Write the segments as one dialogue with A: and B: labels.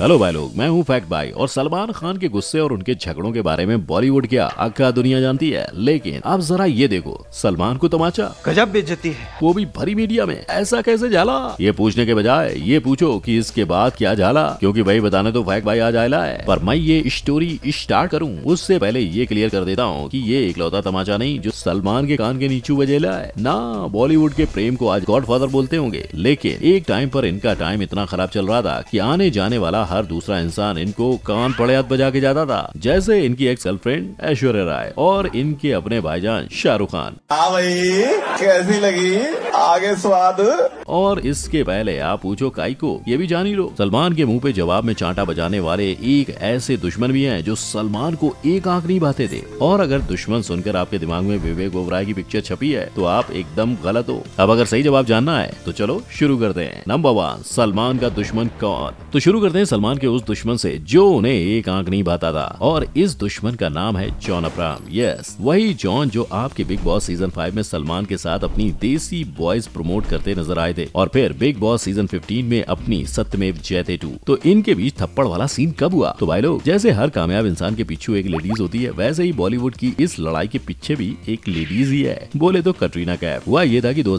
A: hello भाई लोग मैं हूं फैक्ट भाई और सलमान खान के गुस्से और उनके झगड़ों के बारे में बॉलीवुड क्या आखा दुनिया जानती है लेकिन आप जरा ये देखो सलमान को तमाचा गजब बेचती है वो भी भरी मीडिया में ऐसा कैसे झाला ये पूछने के बजाय ये पूछो कि इसके बाद क्या झाला क्योंकि वही बताने तो फैक्ट भाई आज आयला है पर मैं ये स्टोरी स्टार्ट करूँ उससे पहले ये क्लियर कर देता हूँ की ये इकलौता तमाचा नहीं जो सलमान के कान के नीचे बजेला है ना बॉलीवुड के प्रेम को आज गॉड बोलते होंगे लेकिन एक टाइम पर इनका टाइम इतना खराब चल रहा था की आने जाने वाला हर दूसरा इंसान इनको कान पड़े हाथ बजा के जाता था जैसे इनकी एक गर्लफ्रेंड ऐश्वर्या राय और इनके अपने भाईजान शाहरुख खान हाँ भाई कैसी लगी आगे स्वाद और इसके पहले आप पूछो काई को ये भी जान ही लो सलमान के मुंह पे जवाब में चांटा बजाने वाले एक ऐसे दुश्मन भी हैं जो सलमान को एक आंख नहीं बाते थे और अगर दुश्मन सुनकर आपके दिमाग में विवेक ओबराय की पिक्चर छपी है तो आप एकदम गलत हो अब अगर सही जवाब जानना है तो चलो शुरू करते हैं नंबर वन सलमान का दुश्मन कौन तो शुरू करते हैं सलमान के उस दुश्मन से जो उन्हें एक आंख नहीं भाता था और इस दुश्मन का नाम है जॉन अब्राम यस वही जॉन जो आपके बिग बॉस सीजन फाइव में सलमान के साथ अपनी देसी बॉयज प्रमोट करते नजर आए थे और फिर बिग बॉस सीजन फिफ्टीन में अपनी सत्यमेव जयते टू तो इनके बीच थप्पड़ वाला सीन कब हुआ तो भाई लोग जैसे हर कामयाब इंसान के पीछे एक लेडीज होती है वैसे ही बॉलीवुड की इस लड़ाई के पीछे भी एक लेडीज ही है बोले तो कटरीना कैफ हुआ ये था की दो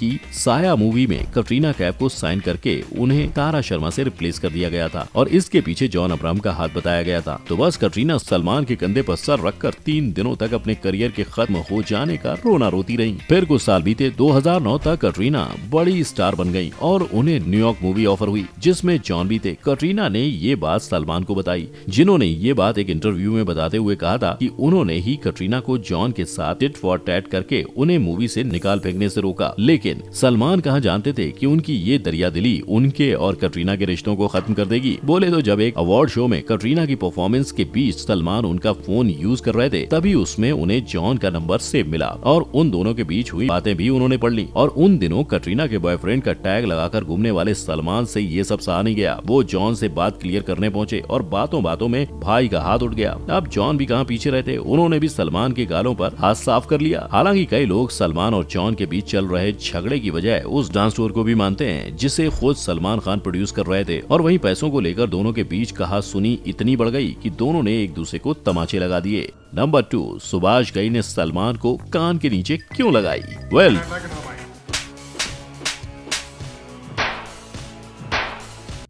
A: की साया मूवी में कटरीना कैफ को साइन करके उन्हें तारा शर्मा ऐसी रिप्लेस कर दिया गया था और इसके पीछे जॉन अब्राम का हाथ बताया गया था तो बस कटरीना सलमान के कंधे पर सर रखकर तीन दिनों तक अपने करियर के खत्म हो जाने का रोना रोती रही फिर कुछ साल बीते 2009 तक कटरीना बड़ी बड़ी स्टार बन गयी और उन्हें न्यूयॉर्क मूवी ऑफर हुई जिसमे जॉन भी थे कटरीना ने ये बात सलमान को बताई जिन्होंने ये बात एक इंटरव्यू में बताते हुए कहा था कि उन्होंने ही कटरीना को जॉन के साथ टिट फॉर टैट करके उन्हें मूवी से निकाल फेंकने से रोका लेकिन सलमान कहा जानते थे कि उनकी ये दरिया दिली उनके और कटरीना के रिश्तों को खत्म कर देगी बोले तो जब एक अवार्ड शो में कटरीना की परफॉर्मेंस के बीच सलमान उनका फोन यूज कर रहे थे तभी उसमें उन्हें जॉन का नंबर सेव मिला और उन दोनों के बीच हुई बातें भी उन्होंने पढ़ ली और उन दिनों कटरीना के बॉयफ्रेंड का टैग लगाकर घूमने वाले सलमान से ये सब सहा नहीं गया वो जॉन से बात क्लियर करने पहुंचे और बातों बातों में भाई का हाथ उठ गया अब जॉन भी कहाँ पीछे रहते उन्होंने भी सलमान के गालों पर हाथ साफ कर लिया हालांकि कई लोग सलमान और जॉन के बीच चल रहे झगड़े की बजाय उस डांस टूर को भी मानते हैं जिसे खुद सलमान खान प्रोड्यूस कर रहे थे और वही पैसों को लेकर दोनों के बीच कहा सुनी इतनी बढ़ गई की दोनों ने एक दूसरे को तमाचे लगा दिए नंबर टू सुभाष गई ने सलमान को कान के नीचे क्यों लगाई वेल well,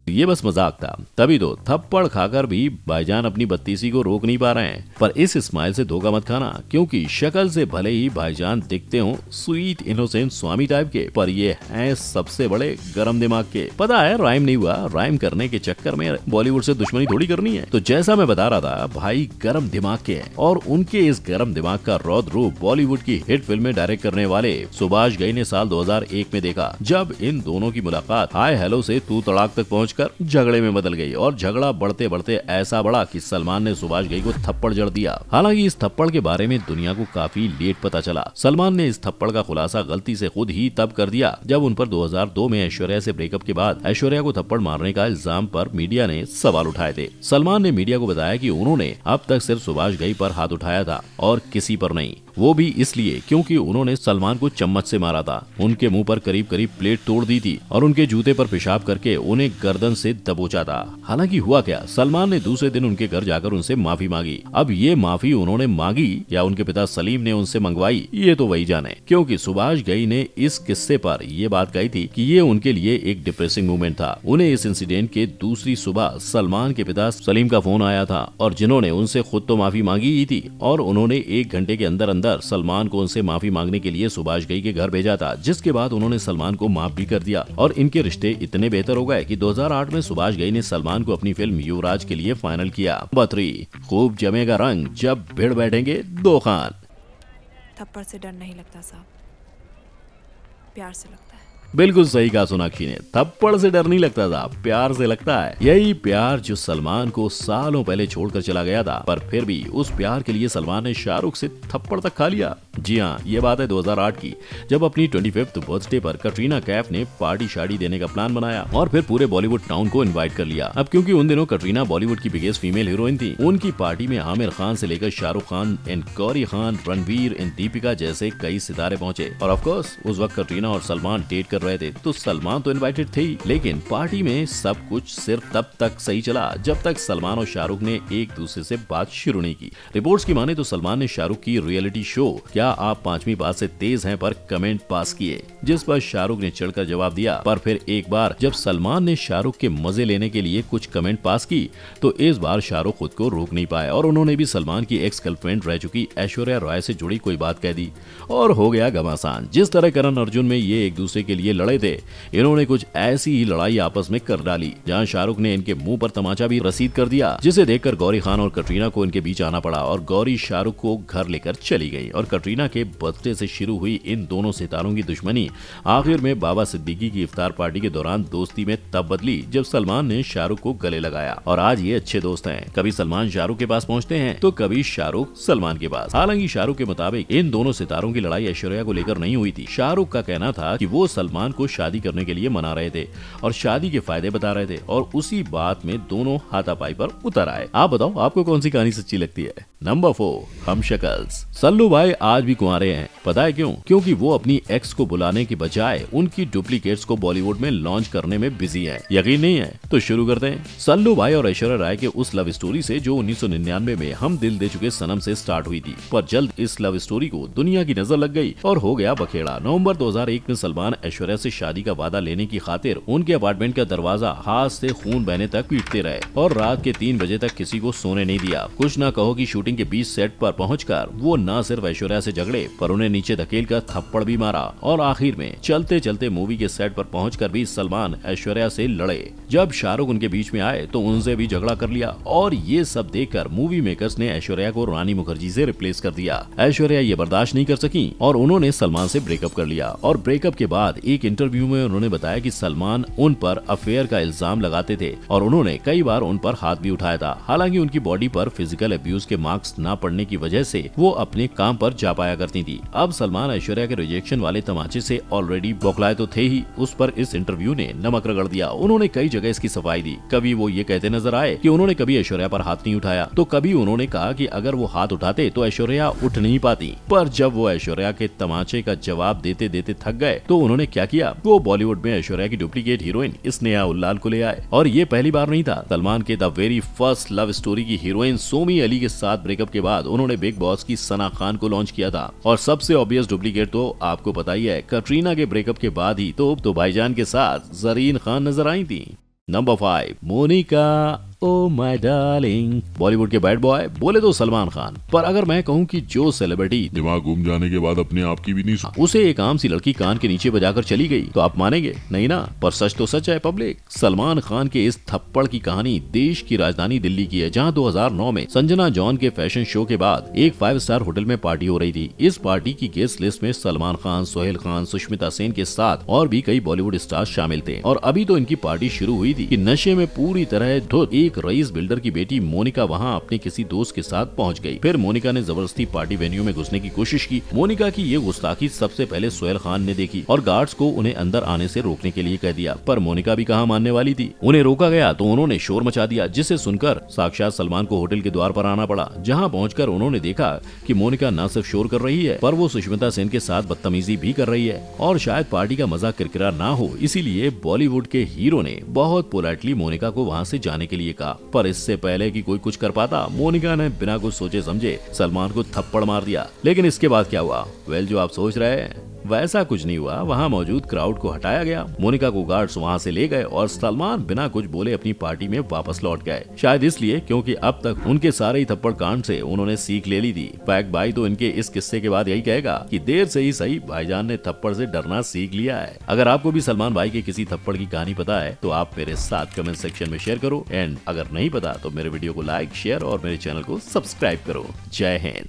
A: ये बस मजाक था तभी तो थप्पड़ खाकर भी भाईजान अपनी बत्तीसी को रोक नहीं पा रहे हैं पर इस स्माइल से धोखा मत खाना क्योंकि शक्ल से भले ही भाईजान दिखते हो स्वीट इनोसेंट स्वामी टाइप के पर ये हैं सबसे बड़े गर्म दिमाग के पता है राइम नहीं हुआ राइम करने के चक्कर में बॉलीवुड से दुश्मनी थोड़ी करनी है तो जैसा मैं बता रहा था भाई गर्म दिमाग के है और उनके इस गर्म दिमाग का रौद रूप बॉलीवुड की हिट फिल्म में डायरेक्ट करने वाले सुभाष गई ने साल दो में देखा जब इन दोनों की मुलाकात हाय हेलो ऐसी तू तड़ाक तक पहुँच पहुंचकर झगड़े में बदल गई और झगड़ा बढ़ते बढ़ते ऐसा बढ़ा कि सलमान ने सुभाष घई को थप्पड़ जड़ दिया हालांकि इस थप्पड़ के बारे में दुनिया को काफी लेट पता चला सलमान ने इस थप्पड़ का खुलासा गलती से खुद ही तब कर दिया जब उन पर 2002 में ऐश्वर्या से ब्रेकअप के बाद ऐश्वर्या को थप्पड़ मारने का इल्जाम पर मीडिया ने सवाल उठाए थे सलमान ने मीडिया को बताया कि उन्होंने अब तक सिर्फ सुभाष गई पर हाथ उठाया था और किसी पर नहीं वो भी इसलिए क्योंकि उन्होंने सलमान को चम्मच से मारा था उनके मुंह पर करीब करीब प्लेट तोड़ दी थी और उनके जूते पर पेशाब करके उन्हें गर्दन से दबोचा था हालांकि हुआ क्या सलमान ने दूसरे दिन उनके घर जाकर उनसे माफी मांगी अब ये माफी उन्होंने मांगी या उनके पिता सलीम ने उनसे मंगवाई ये तो वही जाने क्योंकि सुभाष गई ने इस किस्से पर यह बात कही थी कि ये उनके लिए एक डिप्रेसिंग मूवमेंट था उन्हें इस इंसिडेंट के दूसरी सुबह सलमान के पिता सलीम का फोन आया था और जिन्होंने उनसे खुद तो माफी मांगी ही थी और उन्होंने एक घंटे के अंदर अंदर अंदर सलमान को उनसे माफी मांगने के लिए सुभाष गई के घर भेजा था जिसके बाद उन्होंने सलमान को माफ भी कर दिया और इनके रिश्ते इतने बेहतर हो गए कि 2008 में सुभाष गई ने सलमान को अपनी फिल्म युवराज के लिए फाइनल किया बतरी खूब जमेगा रंग जब भिड़ बैठेंगे दो खान थप्पड़ ऐसी डर नहीं लगता साहब प्यार से लगता है बिल्कुल सही कहा सोनाक्षी ने थप्पड़ से डर नहीं लगता था प्यार से लगता है यही प्यार जो सलमान को सालों पहले छोड़कर चला गया था पर फिर भी उस प्यार के लिए सलमान ने शाहरुख से थप्पड़ तक खा लिया जी हाँ ये बात है 2008 की जब अपनी ट्वेंटी बर्थडे पर कटरीना कैफ ने पार्टी शाड़ी देने का प्लान बनाया और फिर पूरे बॉलीवुड टाउन को इन्वाइट कर लिया अब क्यूँकी उन दिनों कटरीना बॉलीवुड की बिगेस्ट फीमेल हीरोइन थी उनकी पार्टी में आमिर खान से लेकर शाहरुख खान एंड गौरी खान रणवीर एंड दीपिका जैसे कई सितारे पहुंचे और ऑफकोर्स उस वक्त कटरीना और सलमान डेट कर कर रहे थे तो सलमान तो इन्वाइटेड थे लेकिन पार्टी में सब कुछ सिर्फ तब तक सही चला जब तक सलमान और शाहरुख ने एक दूसरे से बात शुरू नहीं की रिपोर्ट्स की माने तो सलमान ने शाहरुख की रियलिटी शो क्या आप पांचवी बात से तेज हैं पर कमेंट पास किए जिस पर शाहरुख ने चढ़कर जवाब दिया पर फिर एक बार जब सलमान ने शाहरुख के मजे लेने के लिए कुछ कमेंट पास की तो इस बार शाहरुख खुद को रोक नहीं पाया और उन्होंने भी सलमान की एक्स गर्लफ्रेंड रह चुकी ऐश्वर्या रॉय से जुड़ी कोई बात कह दी और हो गया घमासान जिस तरह करण अर्जुन में ये एक दूसरे के लिए लिए लड़े थे इन्होंने कुछ ऐसी ही लड़ाई आपस में कर डाली जहाँ शाहरुख ने इनके मुंह पर तमाचा भी रसीद कर दिया जिसे देखकर गौरी खान और कटरीना को इनके बीच आना पड़ा और गौरी शाहरुख को घर लेकर चली गई और कटरीना के बर्थडे से शुरू हुई इन दोनों सितारों की दुश्मनी आखिर में बाबा सिद्दीकी की इफ्तार पार्टी के दौरान दोस्ती में तब बदली जब सलमान ने शाहरुख को गले लगाया और आज ये अच्छे दोस्त हैं कभी सलमान शाहरुख के पास पहुंचते हैं तो कभी शाहरुख सलमान के पास हालांकि शाहरुख के मुताबिक इन दोनों सितारों की लड़ाई ऐश्वर्या को लेकर नहीं हुई थी शाहरुख का कहना था की वो सलमान सलमान को शादी करने के लिए मना रहे थे और शादी के फायदे बता रहे थे और उसी बात में दोनों हाथापाई पर उतर आए आप बताओ आपको कौन सी कहानी सच्ची लगती है नंबर फोर हम शकल्स सल्लू भाई आज भी कुआरे हैं पता है क्यों क्योंकि वो अपनी एक्स को बुलाने के बजाय उनकी डुप्लीकेट्स को बॉलीवुड में लॉन्च करने में बिजी हैं यकीन नहीं है तो शुरू करते हैं सल्लू भाई और ऐश्वर्या राय के उस लव स्टोरी से जो 1999 में हम दिल दे चुके सनम से स्टार्ट हुई थी पर जल्द इस लव स्टोरी को दुनिया की नजर लग गई और हो गया बखेड़ा नवंबर दो में सलमान ऐश्वर्या ऐश्वर्या से शादी का वादा लेने की खातिर उनके अपार्टमेंट का दरवाजा हाथ से खून बहने तक पीटते रहे और रात के तीन बजे तक किसी को सोने नहीं दिया कुछ न कहो की शूटिंग के बीच सेट पर पहुंचकर वो न सिर्फ ऐश्वर्या से झगड़े पर उन्हें नीचे धकेल कर थप्पड़ भी मारा और आखिर में चलते चलते मूवी के सेट आरोप पहुँच भी सलमान ऐश्वर्या ऐसी लड़े जब शाहरुख उनके बीच में आए तो उनसे भी झगड़ा कर लिया और ये सब देख मूवी मेकर्स ने ऐश्वर्या को रानी मुखर्जी से रिप्लेस कर दिया ऐश्वर्या ये बर्दाश्त नहीं कर सकी और उन्होंने सलमान से ब्रेकअप कर लिया और ब्रेकअप के बाद एक इंटरव्यू में उन्होंने बताया कि सलमान उन पर अफेयर का इल्जाम लगाते थे और उन्होंने कई बार उन पर हाथ भी उठाया था हालांकि उनकी बॉडी पर फिजिकल अब्यूज के मार्क्स न पड़ने की वजह से वो अपने काम पर जा पाया करती थी अब सलमान ऐश्वर्या के रिजेक्शन वाले तमाचे से ऑलरेडी बौखलाए तो थे ही उस पर इस इंटरव्यू ने नमक रगड़ दिया उन्होंने कई जगह इसकी सफाई दी कभी वो ये कहते नजर आए की उन्होंने कभी ऐश्वर्या पर हाथ नहीं उठाया तो कभी उन्होंने कहा की अगर वो हाथ उठाते तो ऐश्वर्या उठ नहीं पाती पर जब वो ऐश्वर्या के तमाचे का जवाब देते देते थक गए तो उन्होंने क्या क्या किया वो बॉलीवुड में ऐश्वर्या की डुप्लीकेट हीरोइन स्नेहा उल्लाल को ले आए और ये पहली बार नहीं था सलमान के the very first love story की हीरोइन सोमी अली के साथ ब्रेकअप के बाद उन्होंने बिग बॉस की सना खान को लॉन्च किया था और सबसे ऑब्वियस डुप्लीकेट तो आपको पता ही है कटरीना के ब्रेकअप के बाद ही तो, तो भाईजान के साथ जरीन खान नजर आई थी नंबर फाइव मोनिका ओ माय डार्लिंग बॉलीवुड के बैड बॉय बोले तो सलमान खान पर अगर मैं कहूँ कि जो सेलिब्रिटी दिमाग घूम जाने के बाद अपने आप की भी नहीं सुना हाँ, उसे एक आम सी लड़की कान के नीचे बजाकर चली गई तो आप मानेंगे नहीं ना पर सच तो सच है पब्लिक सलमान खान के इस थप्पड़ की कहानी देश की राजधानी दिल्ली की है जहाँ दो में संजना जॉन के फैशन शो के बाद एक फाइव स्टार होटल में पार्टी हो रही थी इस पार्टी की गेस्ट लिस्ट में सलमान खान सोहेल खान सुष्मिता सेन के साथ और भी कई बॉलीवुड स्टार शामिल थे और अभी तो इनकी पार्टी शुरू हुई थी की नशे में पूरी तरह धुत एक एक रईस बिल्डर की बेटी मोनिका वहाँ अपने किसी दोस्त के साथ पहुँच गयी फिर मोनिका ने जबरदस्ती पार्टी वेन्यू में घुसने की कोशिश की मोनिका की ये गुस्ताखी सबसे पहले सोहेल खान ने देखी और गार्ड्स को उन्हें अंदर आने ऐसी रोकने के लिए कह दिया पर मोनिका भी कहा मानने वाली थी उन्हें रोका गया तो उन्होंने शोर मचा दिया जिसे सुनकर साक्षात सलमान को होटल के द्वार पर आना पड़ा जहाँ पहुँच उन्होंने देखा की मोनिका न सिर्फ शोर कर रही है पर वो सुष्मिता सेन के साथ बदतमीजी भी कर रही है और शायद पार्टी का मजा किरकिरा ना हो इसीलिए बॉलीवुड के हीरो ने बहुत पोलाइटली मोनिका को वहाँ से जाने के लिए का पर इससे पहले कि कोई कुछ कर पाता मोनिका ने बिना कुछ सोचे समझे सलमान को थप्पड़ मार दिया लेकिन इसके बाद क्या हुआ वेल जो आप सोच रहे हैं वैसा कुछ नहीं हुआ वहाँ मौजूद क्राउड को हटाया गया मोनिका को गार्ड्स वहाँ से ले गए और सलमान बिना कुछ बोले अपनी पार्टी में वापस लौट गए शायद इसलिए क्योंकि अब तक उनके सारे ही थप्पड़ कांड से उन्होंने सीख ले ली थी पैक भाई तो इनके इस किस्से के बाद यही कहेगा कि देर से ही सही भाईजान ने थप्पड़ से डरना सीख लिया है अगर आपको भी सलमान भाई के किसी थप्पड़ की कहानी पता है तो आप मेरे साथ कमेंट सेक्शन में शेयर करो एंड अगर नहीं पता तो मेरे वीडियो को लाइक शेयर और मेरे चैनल को सब्सक्राइब करो जय हिंद